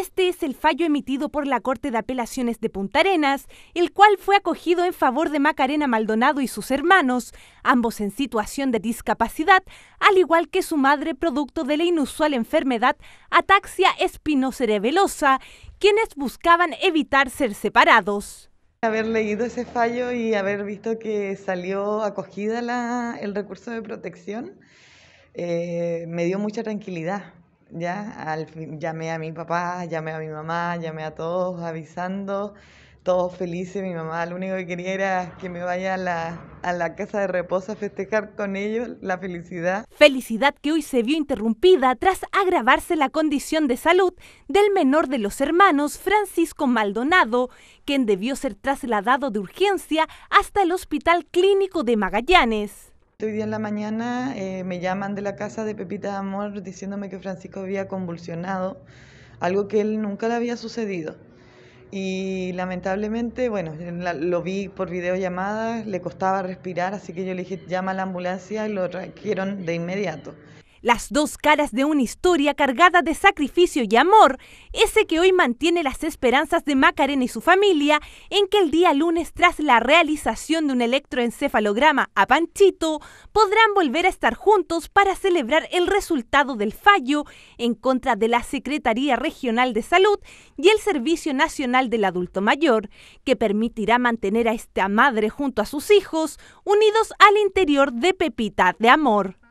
Este es el fallo emitido por la Corte de Apelaciones de Punta Arenas, el cual fue acogido en favor de Macarena Maldonado y sus hermanos, ambos en situación de discapacidad, al igual que su madre producto de la inusual enfermedad ataxia espinocerebelosa, quienes buscaban evitar ser separados. Haber leído ese fallo y haber visto que salió acogida el recurso de protección eh, me dio mucha tranquilidad ya, al fin, llamé a mi papá, llamé a mi mamá, llamé a todos avisando, todos felices. Mi mamá lo único que quería era que me vaya a la, a la casa de reposo a festejar con ellos la felicidad. Felicidad que hoy se vio interrumpida tras agravarse la condición de salud del menor de los hermanos, Francisco Maldonado, quien debió ser trasladado de urgencia hasta el Hospital Clínico de Magallanes. Hoy día en la mañana eh, me llaman de la casa de Pepita de Amor diciéndome que Francisco había convulsionado, algo que él nunca le había sucedido. Y lamentablemente, bueno, lo vi por videollamada, le costaba respirar, así que yo le dije, llama a la ambulancia y lo trajeron de inmediato las dos caras de una historia cargada de sacrificio y amor, ese que hoy mantiene las esperanzas de Macarena y su familia en que el día lunes tras la realización de un electroencefalograma a Panchito, podrán volver a estar juntos para celebrar el resultado del fallo en contra de la Secretaría Regional de Salud y el Servicio Nacional del Adulto Mayor, que permitirá mantener a esta madre junto a sus hijos unidos al interior de Pepita de Amor.